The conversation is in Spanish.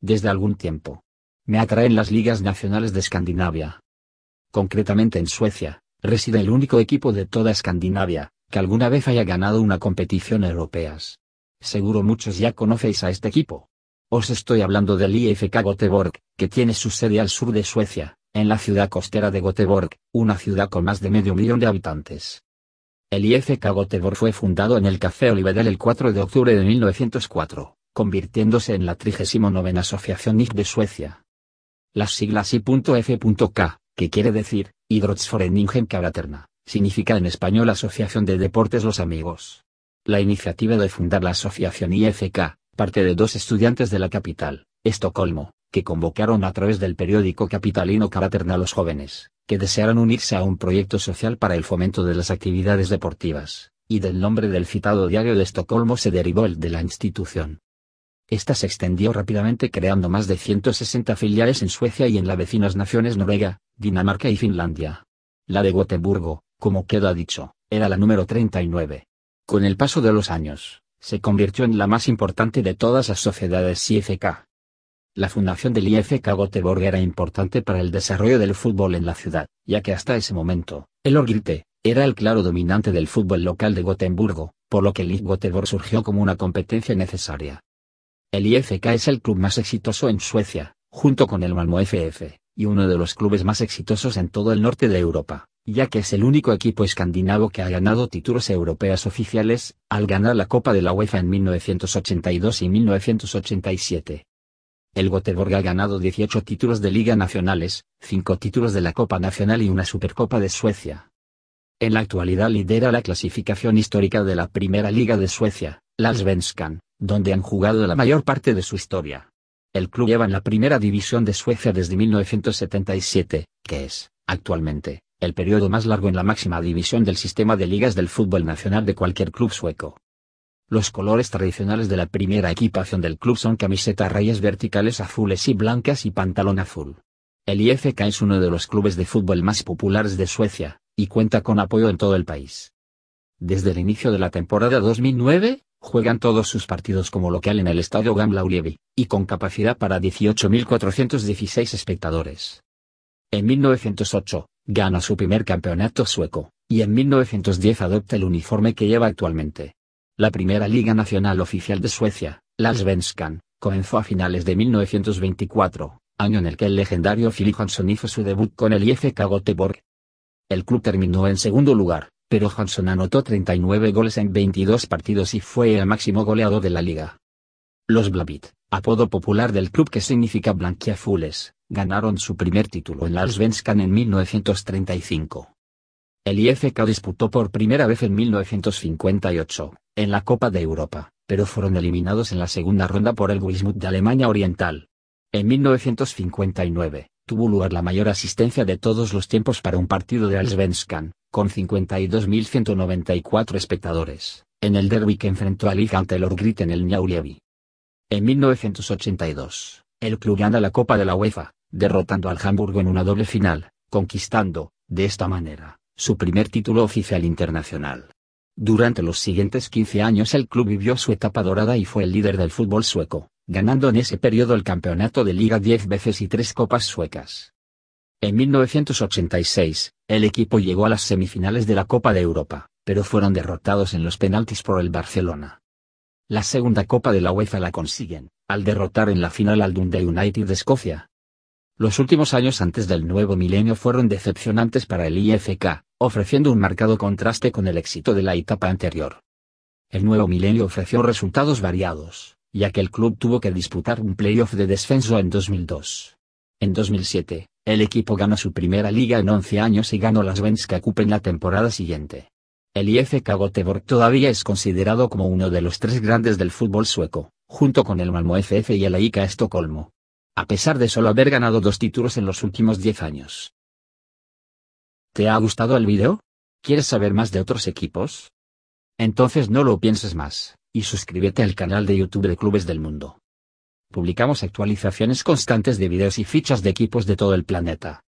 Desde algún tiempo. Me atraen las ligas nacionales de Escandinavia. Concretamente en Suecia, reside el único equipo de toda Escandinavia, que alguna vez haya ganado una competición europeas. Seguro muchos ya conocéis a este equipo. Os estoy hablando del IFK Göteborg, que tiene su sede al sur de Suecia, en la ciudad costera de Göteborg, una ciudad con más de medio millón de habitantes. El IFK Göteborg fue fundado en el Café Olivedel el 4 de octubre de 1904, convirtiéndose en la 39 Asociación IF de Suecia. Las siglas I.F.K, que quiere decir, Hidrotsforeningen Karaterna, significa en español Asociación de Deportes Los Amigos. La iniciativa de fundar la Asociación IFK, parte de dos estudiantes de la capital, Estocolmo, que convocaron a través del periódico capitalino Caraterna a los jóvenes, que desearan unirse a un proyecto social para el fomento de las actividades deportivas, y del nombre del citado diario de Estocolmo se derivó el de la institución. Esta se extendió rápidamente creando más de 160 filiales en Suecia y en las vecinas naciones Noruega, Dinamarca y Finlandia. La de Gotemburgo, como queda dicho, era la número 39. Con el paso de los años, se convirtió en la más importante de todas las sociedades IFK. La fundación del IFK Göteborg era importante para el desarrollo del fútbol en la ciudad, ya que hasta ese momento, el Orgirte, era el claro dominante del fútbol local de Gotemburgo, por lo que el IFK Göteborg surgió como una competencia necesaria. El IFK es el club más exitoso en Suecia, junto con el Malmo FF, y uno de los clubes más exitosos en todo el norte de Europa ya que es el único equipo escandinavo que ha ganado títulos europeos oficiales, al ganar la Copa de la UEFA en 1982 y 1987. El Göteborg ha ganado 18 títulos de liga nacionales, 5 títulos de la Copa Nacional y una Supercopa de Suecia. En la actualidad lidera la clasificación histórica de la Primera Liga de Suecia, la Svenskan, donde han jugado la mayor parte de su historia. El club lleva en la Primera División de Suecia desde 1977, que es, actualmente, el periodo más largo en la máxima división del sistema de ligas del fútbol nacional de cualquier club sueco. Los colores tradicionales de la primera equipación del club son camiseta rayas verticales azules y blancas y pantalón azul. El IFK es uno de los clubes de fútbol más populares de Suecia, y cuenta con apoyo en todo el país. Desde el inicio de la temporada 2009, juegan todos sus partidos como local en el estadio Gamla Ullevi, y con capacidad para 18.416 espectadores. En 1908, Gana su primer campeonato sueco, y en 1910 adopta el uniforme que lleva actualmente. La primera liga nacional oficial de Suecia, la Svenskan, comenzó a finales de 1924, año en el que el legendario Philip Hansson hizo su debut con el IFK Göteborg. El club terminó en segundo lugar, pero Hansson anotó 39 goles en 22 partidos y fue el máximo goleador de la liga. Los Blavit, apodo popular del club que significa blanquiazules, ganaron su primer título en la Allsvenskan en 1935. El IFK disputó por primera vez en 1958, en la Copa de Europa, pero fueron eliminados en la segunda ronda por el Wismut de Alemania Oriental. En 1959, tuvo lugar la mayor asistencia de todos los tiempos para un partido de Allsvenskan, con 52.194 espectadores, en el derby que enfrentó al ante el Orgrit en el Nyaulevi. En 1982, el club gana la Copa de la UEFA, derrotando al Hamburgo en una doble final, conquistando, de esta manera, su primer título oficial internacional. Durante los siguientes 15 años el club vivió su etapa dorada y fue el líder del fútbol sueco, ganando en ese periodo el campeonato de liga 10 veces y tres copas suecas. En 1986, el equipo llegó a las semifinales de la Copa de Europa, pero fueron derrotados en los penaltis por el Barcelona. La segunda Copa de la UEFA la consiguen, al derrotar en la final al Dundee United de Escocia. Los últimos años antes del nuevo milenio fueron decepcionantes para el IFK, ofreciendo un marcado contraste con el éxito de la etapa anterior. El nuevo milenio ofreció resultados variados, ya que el club tuvo que disputar un playoff de descenso en 2002. En 2007, el equipo ganó su primera liga en 11 años y ganó las Svenska Cup en la temporada siguiente. El IFK Göteborg todavía es considerado como uno de los tres grandes del fútbol sueco, junto con el Malmo FF y el AIK Estocolmo. A pesar de solo haber ganado dos títulos en los últimos 10 años. ¿Te ha gustado el video? ¿Quieres saber más de otros equipos? Entonces no lo pienses más, y suscríbete al canal de YouTube de Clubes del Mundo. Publicamos actualizaciones constantes de videos y fichas de equipos de todo el planeta.